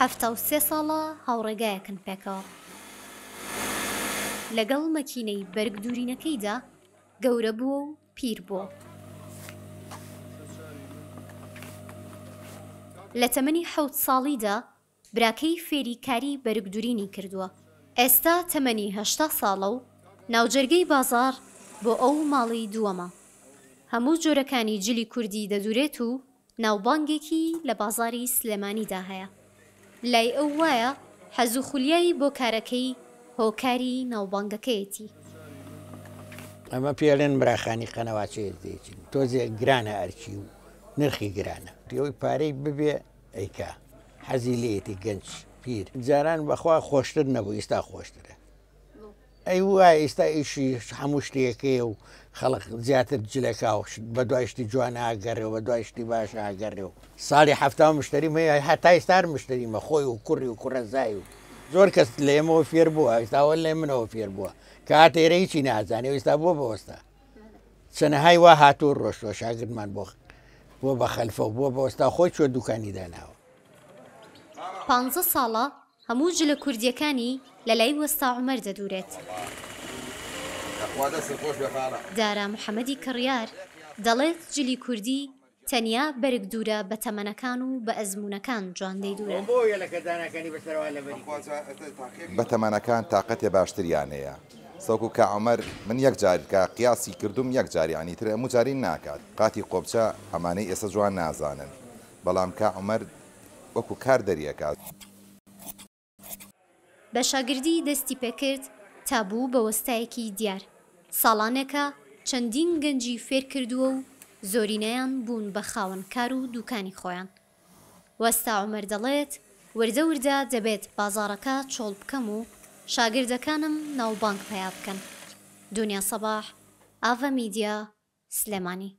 هەفتە و سێ ساڵە هاوڕێگایەکن پێکەوە لەگەڵ مەکینەی بەرگ دوورینەکەیدا گەورە بووە و پیر بووە لە تەمەنی حەوت ساڵیدا براکەی فێری کاری بەرگدورینی کردووە ئێستا تەمەنی هەشتا ساڵە و ناوجەرگەی بازار بۆ ئەو ماڵی دووەمە هەموو جۆرەکانی جلی کوردی دەدورێت و ناوبانگێکی لە بازاری سلێمانیدا هەیە لای ئەو وایە حەزوخولیایی بۆ کارەکەی هۆکاری ناوبانگەکەیەتی ئەمە پێڵێن براخانی قەنەواچێتێکین تۆزێ گرانە ئەرچی و نرخی گرانە دیەوەی پارەی ببێ ئەیکا حەزی لێتی گەنج پیر جاران بەخوا خۆشتر نەبوو ئێستا خۆشترە ئەی وای ئێستا ئیشی هەموو شتێکەیە و خەڵق زیاتر جلەکاوش بە دوایشتی جوان ئاگەڕێ و بە دوایشتی باش ئاگەڕێ و ساڵی هەفتا مشتری مە هەتا ئێستار مشتریمە خۆی و کوڕی و کوڕەزای و زۆر کەس لێمەوە فێر بووە ئێستاوە لێ منەوە فێر بووە کاتێرە هیچی نازانێ ئێستا بۆ بەوەستا چەنەهای وا هاتوو ڕۆشتۆ شاگردمان بۆ بۆ بە خەلفە بۆ بەوەستا خۆی چۆ دوکانی داناوە. پ ساڵە هەموو جلە کوردیەکانی لە لای وەستا عمەر دەدورێت دارا محەممەدی کڕیار دەڵێت جلی کوردی تەنیا بەرگ دوورە بە تەمەنەکان و بە ئەزمونونەکان جوان دەیدورن بە تەمەنەکان تااقەتێ باشتریانەیە سەکو کە ئەمەر من یەک جارکە قیاسی کردوم یەک جاریانی تر ئەمو جاری ناکات قاتی قۆبچە ئەمانەی ئێستا جوان نازانن بەڵام کا ئەمەر وەکو کار دەریەکات. بە شاگردی دەستی پێکرد تابوو بە وەستایەکی دیار ساڵانەکە چەندین گەنجی فێر کردووە و زۆرینەیان بوون بە خاوەن کار و دوکانی خۆیان وەستا عمەر دەڵێت وردە وردا دەبێت بازارەکە چۆڵ بکەم و شاگردەکانم ناوبانک پیا بکەن دنیا سەباح ئاڤە میدیا سلێمانی